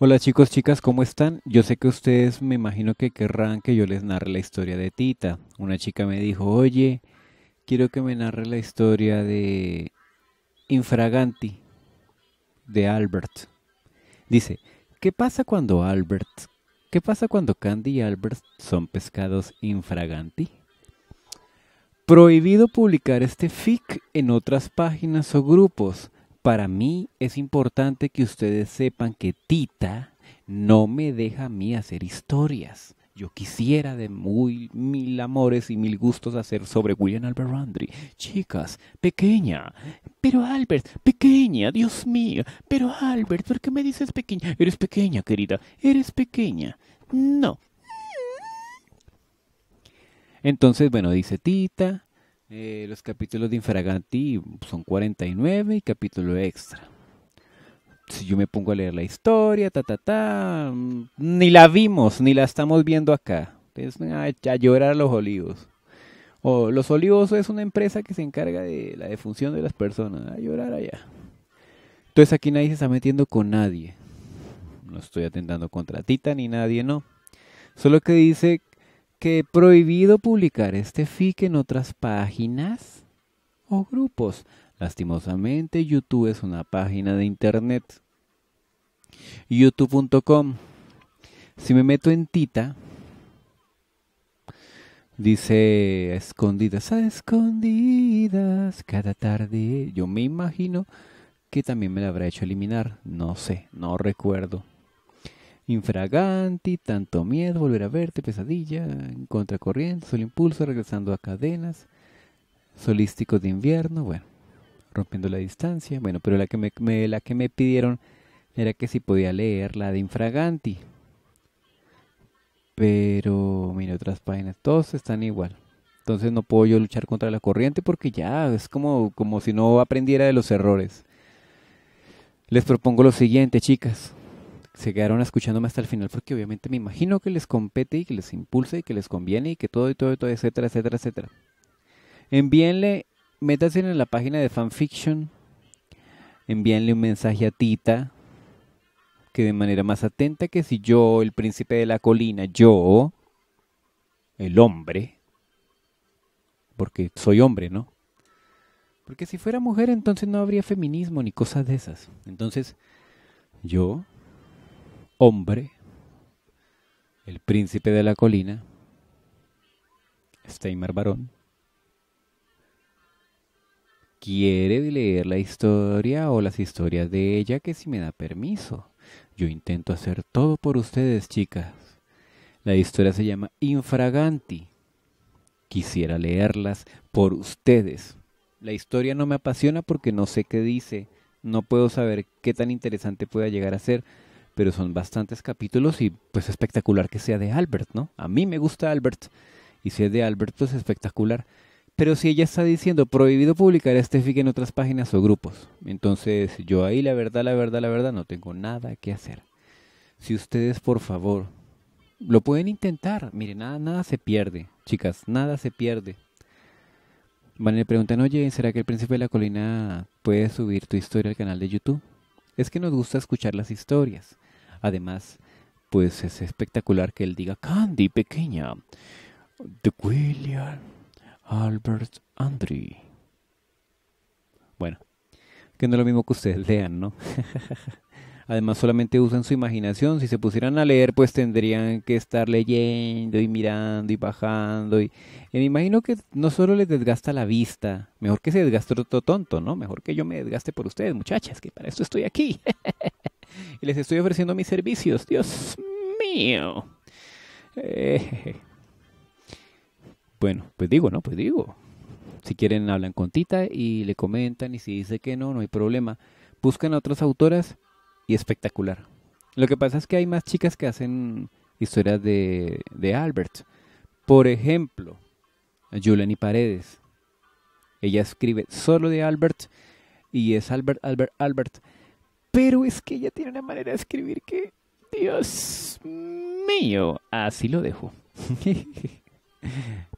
Hola chicos, chicas, ¿cómo están? Yo sé que ustedes me imagino que querrán que yo les narre la historia de Tita. Una chica me dijo, oye, quiero que me narre la historia de Infraganti, de Albert. Dice, ¿qué pasa cuando Albert, qué pasa cuando Candy y Albert son pescados infraganti? Prohibido publicar este fic en otras páginas o grupos para mí es importante que ustedes sepan que Tita no me deja a mí hacer historias. Yo quisiera de muy mil amores y mil gustos hacer sobre William Albert Randry. Chicas, pequeña. Pero Albert, pequeña, Dios mío. Pero Albert, ¿por qué me dices pequeña? Eres pequeña, querida. Eres pequeña. No. Entonces, bueno, dice Tita, eh, los capítulos de Infraganti son 49 y capítulo extra. Si yo me pongo a leer la historia, ta, ta, ta, mm, ni la vimos, ni la estamos viendo acá. Es ah, a, llorar a los olivos. O los olivos es una empresa que se encarga de la defunción de las personas. A llorar allá. Entonces aquí nadie se está metiendo con nadie. No estoy atentando contra Tita ni nadie, no. Solo que dice que prohibido publicar este fic en otras páginas o grupos. Lastimosamente, YouTube es una página de internet. YouTube.com. Si me meto en Tita, dice escondidas a escondidas cada tarde. Yo me imagino que también me la habrá hecho eliminar. No sé, no recuerdo. Infraganti, Tanto Miedo, Volver a Verte, Pesadilla, En corriente, solo Impulso, Regresando a Cadenas, Solístico de Invierno, bueno, Rompiendo la Distancia, bueno, pero la que me, la que me pidieron era que si podía leer la de Infraganti. Pero, mire, otras páginas, todos están igual. Entonces no puedo yo luchar contra la corriente porque ya es como, como si no aprendiera de los errores. Les propongo lo siguiente, chicas se quedaron escuchándome hasta el final porque obviamente me imagino que les compete y que les impulsa y que les conviene y que todo y todo y todo, etcétera, etcétera, etcétera. Envíenle, métanse en la página de fanfiction, envíenle un mensaje a Tita que de manera más atenta que si yo, el príncipe de la colina, yo, el hombre, porque soy hombre, ¿no? Porque si fuera mujer entonces no habría feminismo ni cosas de esas. Entonces, yo, hombre, el príncipe de la colina, Steimer Barón, quiere leer la historia o las historias de ella que si me da permiso. Yo intento hacer todo por ustedes, chicas. La historia se llama Infraganti. Quisiera leerlas por ustedes. La historia no me apasiona porque no sé qué dice, no puedo saber qué tan interesante pueda llegar a ser pero son bastantes capítulos y pues espectacular que sea de Albert, ¿no? A mí me gusta Albert y si es de Albert pues espectacular. Pero si ella está diciendo prohibido publicar este fic en otras páginas o grupos, entonces yo ahí la verdad, la verdad, la verdad no tengo nada que hacer. Si ustedes por favor lo pueden intentar, miren, nada, nada se pierde, chicas, nada se pierde. Van y le preguntan, oye, ¿será que el príncipe de la colina puede subir tu historia al canal de YouTube? Es que nos gusta escuchar las historias Además, pues es espectacular que él diga Candy pequeña de William Albert Andre. Bueno, que no es lo mismo que ustedes lean, ¿no? Además, solamente usan su imaginación. Si se pusieran a leer, pues tendrían que estar leyendo y mirando y bajando. Y, me imagino que no solo les desgasta la vista, mejor que se desgaste todo tonto, ¿no? Mejor que yo me desgaste por ustedes, muchachas, que para esto estoy aquí. y les estoy ofreciendo mis servicios. Dios mío. Eh, bueno, pues digo, ¿no? Pues digo. Si quieren hablan con Tita y le comentan y si dice que no, no hay problema. Buscan a otras autoras y espectacular. Lo que pasa es que hay más chicas que hacen historias de, de Albert. Por ejemplo, y Paredes. Ella escribe solo de Albert y es Albert, Albert, Albert. Pero es que ella tiene una manera de escribir que, Dios mío, así lo dejo.